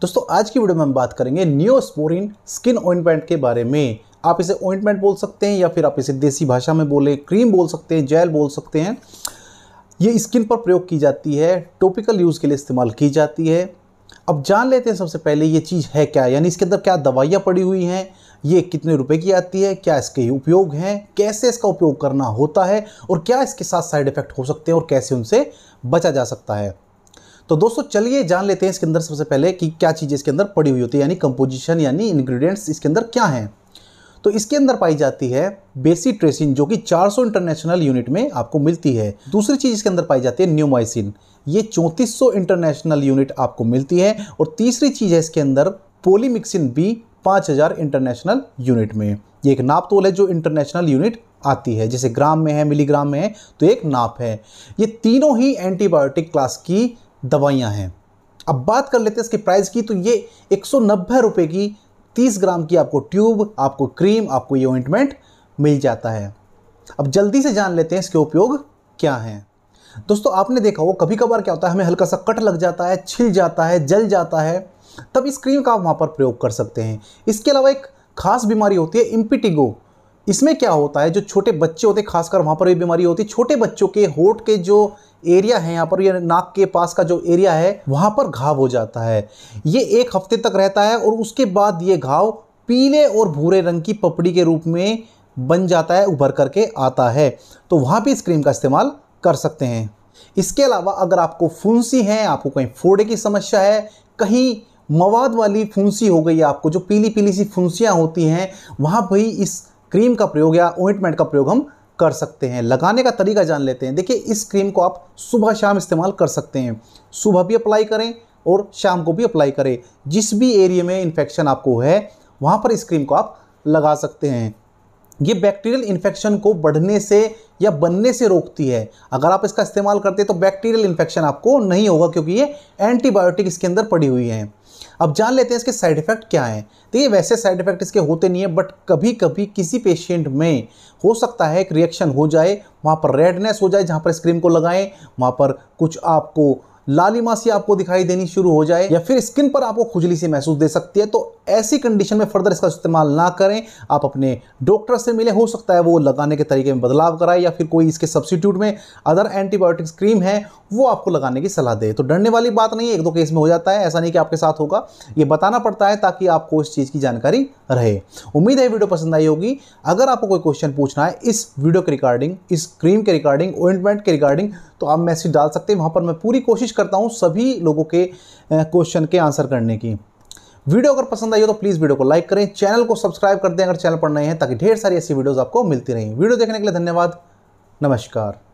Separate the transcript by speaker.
Speaker 1: दोस्तों आज की वीडियो में हम बात करेंगे नियोस्पोरिन स्किन ऑइंटमेंट के बारे में आप इसे ऑइंटमेंट बोल सकते हैं या फिर आप इसे देसी भाषा में बोले क्रीम बोल सकते हैं जेल बोल सकते हैं ये स्किन पर प्रयोग की जाती है टॉपिकल यूज़ के लिए इस्तेमाल की जाती है अब जान लेते हैं सबसे पहले ये चीज़ है क्या यानी इसके अंदर क्या दवाइयाँ पड़ी हुई हैं ये कितने रुपए की आती है क्या इसके उपयोग हैं कैसे इसका उपयोग करना होता है और क्या इसके साथ साइड इफ़ेक्ट हो सकते हैं और कैसे उनसे बचा जा सकता है तो दोस्तों चलिए जान लेते हैं इसके अंदर सबसे पहले कि क्या चीज़ें इसके अंदर पड़ी हुई होती है यानी कंपोजिशन यानी इंग्रेडिएंट्स इसके अंदर क्या हैं तो इसके अंदर पाई जाती है बेसी ट्रेसिन जो कि 400 इंटरनेशनल यूनिट में आपको मिलती है दूसरी चीज़ इसके अंदर पाई जाती है न्यूमाइसिन ये 3400 इंटरनेशनल यूनिट आपको मिलती है और तीसरी चीज़ है इसके अंदर पोलीमिक्सिन भी 5000 इंटरनेशनल यूनिट में ये एक नाप तोल है जो इंटरनेशनल यूनिट आती है जैसे ग्राम में है मिलीग्राम में है तो एक नाप है ये तीनों ही एंटीबायोटिक क्लास की दवाइयाँ हैं अब बात कर लेते हैं इसके प्राइस की तो ये एक सौ रुपये की तीस ग्राम की आपको ट्यूब आपको क्रीम आपको ये ऑइंटमेंट मिल जाता है अब जल्दी से जान लेते हैं इसके उपयोग क्या हैं दोस्तों आपने देखा हो कभी कभार क्या होता है हमें हल्का सा कट लग जाता है छिल जाता है जल जाता है तब इस क्रीम का आप वहाँ पर प्रयोग कर सकते हैं इसके अलावा एक खास बीमारी होती है इम्पिटिगो इसमें क्या होता है जो छोटे बच्चे होते हैं खासकर वहाँ पर भी बीमारी होती है छोटे बच्चों के होठ के जो एरिया है यहाँ पर ये नाक के पास का जो एरिया है वहाँ पर घाव हो जाता है ये एक हफ्ते तक रहता है और उसके बाद ये घाव पीले और भूरे रंग की पपड़ी के रूप में बन जाता है उभर करके आता है तो वहाँ भी इस क्रीम का इस्तेमाल कर सकते हैं इसके अलावा अगर आपको फुंसी है आपको कहीं फोड़े की समस्या है कहीं मवाद वाली फुंसी हो गई आपको जो पीली पीली सी फुंसियाँ होती हैं वहाँ भी इस क्रीम का प्रयोग या ओइंटमेंट का प्रयोग हम कर सकते हैं लगाने का तरीका जान लेते हैं देखिए इस क्रीम को आप सुबह शाम इस्तेमाल कर सकते हैं सुबह भी अप्लाई करें और शाम को भी अप्लाई करें जिस भी एरिए में इन्फेक्शन आपको है वहाँ पर इस क्रीम को आप लगा सकते हैं ये बैक्टीरियल इन्फेक्शन को बढ़ने से या बनने से रोकती है अगर आप इसका इस्तेमाल करते हैं तो बैक्टीरियल इन्फेक्शन आपको नहीं होगा क्योंकि ये एंटीबायोटिक इसके अंदर पड़ी हुई हैं अब जान लेते हैं इसके साइड इफेक्ट क्या हैं तो ये वैसे साइड इफेक्ट इसके होते नहीं है बट कभी कभी किसी पेशेंट में हो सकता है एक रिएक्शन हो जाए वहाँ पर रेडनेस हो जाए जहाँ पर इस क्रीम को लगाएं वहाँ पर कुछ आपको लालिमासी आपको दिखाई देनी शुरू हो जाए या फिर स्किन पर आपको खुजली से महसूस दे सकती है तो ऐसी कंडीशन में फर्दर इसका इस्तेमाल ना करें आप अपने डॉक्टर से मिले हो सकता है वो लगाने के तरीके में बदलाव कराए या फिर कोई इसके सब्सिट्यूट में अदर एंटीबायोटिक्स क्रीम है वो आपको लगाने की सलाह दे तो डरने वाली बात नहीं है एक दो केस में हो जाता है ऐसा नहीं कि आपके साथ होगा ये बताना पड़ता है ताकि आपको इस चीज़ की जानकारी रहे उम्मीद है वीडियो पसंद आई होगी अगर आपको कोई क्वेश्चन पूछना है इस वीडियो के रिगार्डिंग इस क्रीम के रिगार्डिंग ओइंटमेंट के रिगार्डिंग तो आप मैसेज डाल सकते हैं वहाँ पर मैं पूरी कोशिश करता हूँ सभी लोगों के क्वेश्चन के आंसर करने की वीडियो अगर पसंद आई हो तो प्लीज़ वीडियो को लाइक करें चैनल को सब्सक्राइब कर दें अगर चैनल पर नए हैं ताकि ढेर सारी ऐसी वीडियोज़ आपको मिलती रहें वीडियो देखने के लिए धन्यवाद नमस्कार